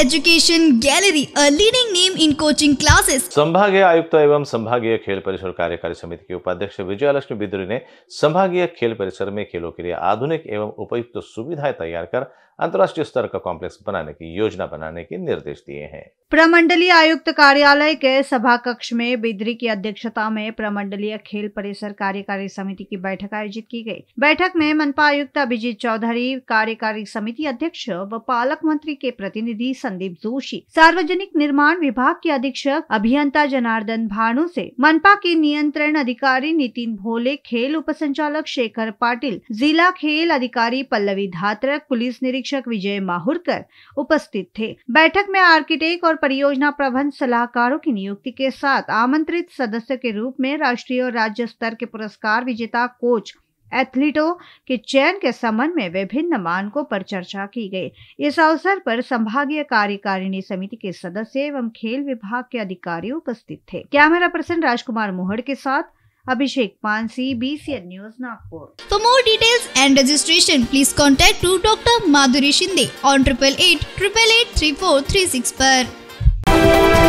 education Gallery a leading name in coaching classes संभागीय आयुक्त एवं संभागीय खेल परिसर कार्यकारी समिति के उपाध्यक्ष विजयालक्ष्मी बिदुरी ने संभागीय खेल परिसर में खेलों के लिए आधुनिक एवं उपयुक्त तो सुविधाएं तैयार कर अंतर्राष्ट्रीय स्तर का कॉम्प्लेक्स बनाने की योजना बनाने के निर्देश दिए हैं प्रमंडलीय आयुक्त कार्यालय के सभा कक्ष में बिदरी की अध्यक्षता में प्रमंडलीय खेल परिसर कार्यकारी समिति की बैठक आयोजित की गई बैठक में मनपा आयुक्त अभिजीत चौधरी कार्यकारी समिति अध्यक्ष व पालक मंत्री के प्रतिनिधि संदीप जोशी सार्वजनिक निर्माण विभाग के अधीक्षक अभियंता जनार्दन भानु से मनपा के नियंत्रण अधिकारी नितिन भोले खेल उप संचालक शेखर पाटिल जिला खेल अधिकारी पल्लवी धात्रक पुलिस निरीक्षक विजय माहुरकर उपस्थित थे बैठक में आर्किटेक्ट और परियोजना प्रबंध सलाहकारों की नियुक्ति के साथ आमंत्रित सदस्य के रूप में राष्ट्रीय और राज्य स्तर के पुरस्कार विजेता कोच एथलीटों के चयन के संबंध में विभिन्न मानकों पर चर्चा की गई इस अवसर पर संभागीय कार्यकारिणी समिति के सदस्य एवं खेल विभाग के अधिकारी उपस्थित थे कैमरा पर्सन राजकुमार मोहड़ के साथ Abhishek Pansi N news Nagpur for more details and registration please contact to doctor Madhuri Shinde on triple eight triple eight three four three six आरोप